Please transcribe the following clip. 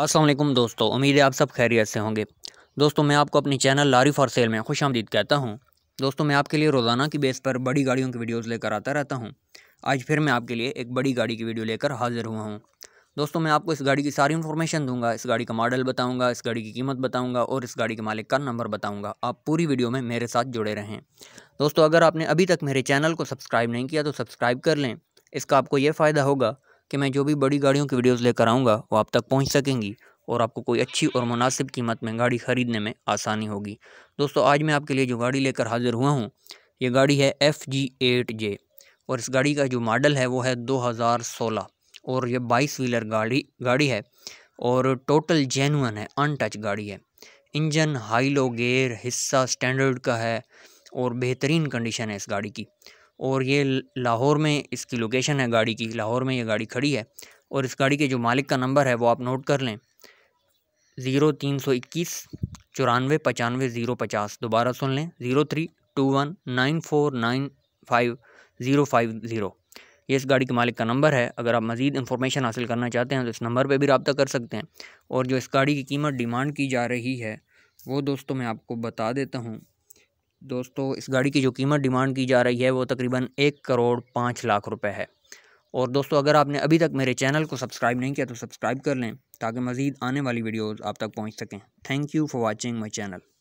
असलम दोस्तों उम्मीद है आप सब खैरियत से होंगे दोस्तों मैं आपको अपनी चैनल लारी फॉर सेल में खुश आमदीद कहता हूँ दोस्तों मैं आपके लिए रोज़ाना की बेस पर बड़ी गाड़ियों की वीडियोस लेकर आता रहता हूँ आज फिर मैं आपके लिए एक बड़ी गाड़ी की वीडियो लेकर हाजिर हुआ हूँ दोस्तों मैं आपको इस गाड़ी की सारी इन्फॉर्मेशन दूँगा इस गाड़ी का मॉडल बताऊँगा इस गाड़ी की कीमत बताऊँगा और इस गाड़ी के मालिक का नंबर बताऊँगा आप पूरी वीडियो में मेरे साथ जुड़े रहें दोस्तों अगर आपने अभी तक मेरे चैनल को सब्सक्राइब नहीं किया तो सब्सक्राइब कर लें इसका आपको ये फ़ायदा होगा कि मैं जो भी बड़ी गाड़ियों की वीडियोस लेकर आऊँगा वो आप तक पहुँच सकेंगी और आपको कोई अच्छी और मुनासिब कीमत में गाड़ी ख़रीदने में आसानी होगी दोस्तों आज मैं आपके लिए जो गाड़ी लेकर हाज़िर हुआ हूँ ये गाड़ी है एफ़ जी एट जे और इस गाड़ी का जो मॉडल है वो है दो हज़ार सोलह और यह बाईस व्हीलर गाड़ी गाड़ी है और टोटल जेनुअन है अनटच गाड़ी है इंजन हाई लो गेयर हिस्सा स्टैंडर्ड का है और बेहतरीन कंडीशन है इस गाड़ी की और ये लाहौर में इसकी लोकेशन है गाड़ी की लाहौर में ये गाड़ी खड़ी है और इस गाड़ी के जो मालिक का नंबर है वो आप नोट कर लें ज़ीरो तीन सौ इक्कीस चौरानवे पचानवे ज़ीरो पचास दोबारा सुन लें zero three two one nine four nine five zero five zero ये इस गाड़ी के मालिक का नंबर है अगर आप मज़ीद इंफॉर्मेशन हासिल करना चाहते हैं तो इस नंबर पर भी रबता कर सकते हैं और जो इस गाड़ी की कीमत डिमांड की जा रही है वो दोस्तों मैं आपको बता देता हूँ दोस्तों इस गाड़ी की जो कीमत डिमांड की जा रही है वो तकरीबन एक करोड़ पाँच लाख रुपए है और दोस्तों अगर आपने अभी तक मेरे चैनल को सब्सक्राइब नहीं किया तो सब्सक्राइब कर लें ताकि मज़ीद आने वाली वीडियोज़ आप तक पहुँच सकें thank you for watching my channel